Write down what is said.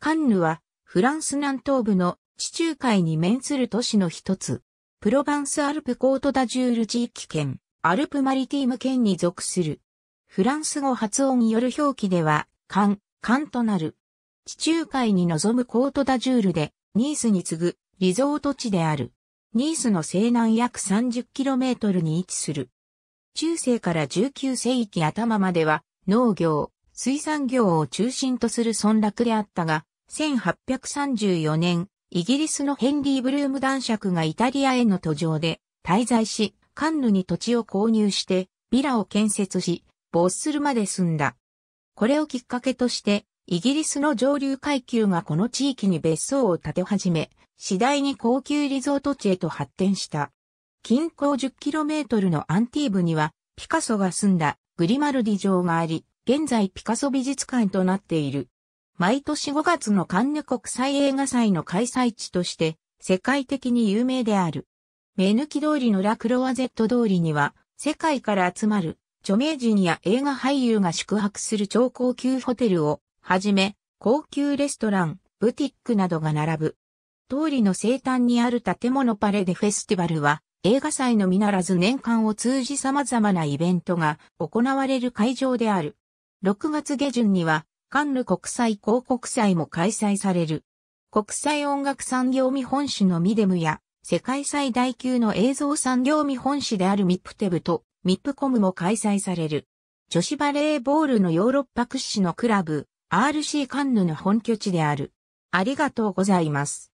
カンヌは、フランス南東部の地中海に面する都市の一つ、プロバンスアルプコートダジュール地域圏、アルプマリティム圏に属する。フランス語発音による表記では、カン、カンとなる。地中海に臨むコートダジュールで、ニースに次ぐリゾート地である。ニースの西南約 30km に位置する。中世から19世紀頭までは農業、水産業を中心とする村落であったが、1834年、イギリスのヘンリー・ブルーム男爵がイタリアへの途上で滞在し、カンヌに土地を購入して、ビラを建設し、没するまで住んだ。これをきっかけとして、イギリスの上流階級がこの地域に別荘を建て始め、次第に高級リゾート地へと発展した。近郊 10km のアンティーブには、ピカソが住んだグリマルディ城があり、現在ピカソ美術館となっている。毎年5月のカンヌ国際映画祭の開催地として、世界的に有名である。目抜き通りのラクロワゼット通りには、世界から集まる著名人や映画俳優が宿泊する超高級ホテルをはじめ、高級レストラン、ブティックなどが並ぶ。通りの西端にある建物パレでフェスティバルは、映画祭のみならず年間を通じ様々なイベントが行われる会場である。6月下旬には、カンヌ国際広告祭も開催される。国際音楽産業見本誌のミデムや、世界最大級の映像産業見本誌であるミップテブとミップコムも開催される。女子バレーボールのヨーロッパ屈指のクラブ、RC カンヌの本拠地である。ありがとうございます。